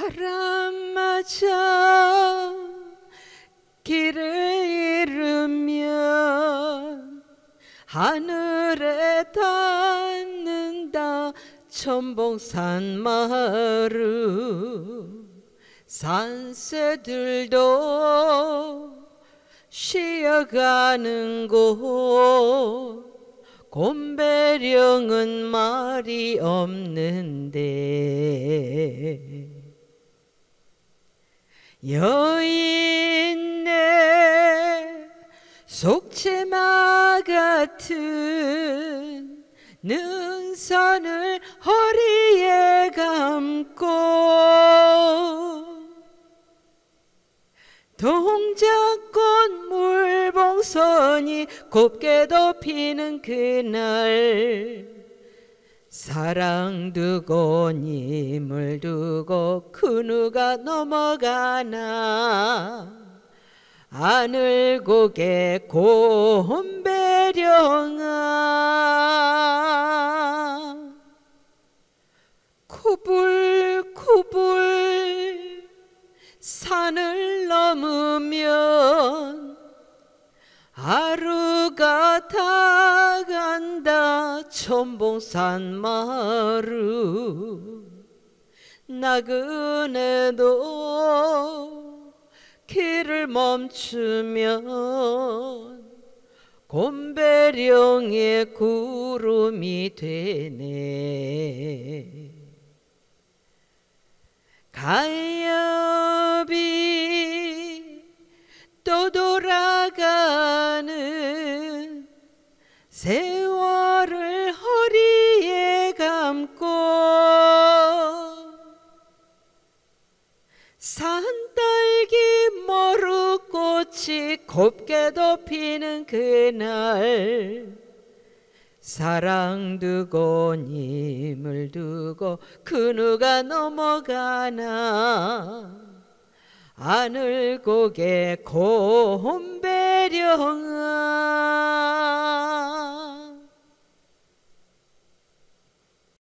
바람 맞아 길을 잃으면 하늘에 닿는다 천봉산 마루 산새들도 쉬어가는 곳 곰배령은 말이 없는데 여인네 속채마 같은 능선을 허리에 감고 동작꽃 물봉선이 곱게 덮이는 그날 사랑 두고 님을 두고 그 누가 넘어가나 하늘 고개 곰배령아 구불구불 산을 넘으면 하루가 다 천봉산 마루 나그네도 길을 멈추면 곰배령의 구름이 되네 가엽이 또 돌아가는 새 산딸기 머루꽃이 곱게도 피는 그날 사랑 두고 님을 두고 그 누가 넘어가나 아늘 고개 곰배령아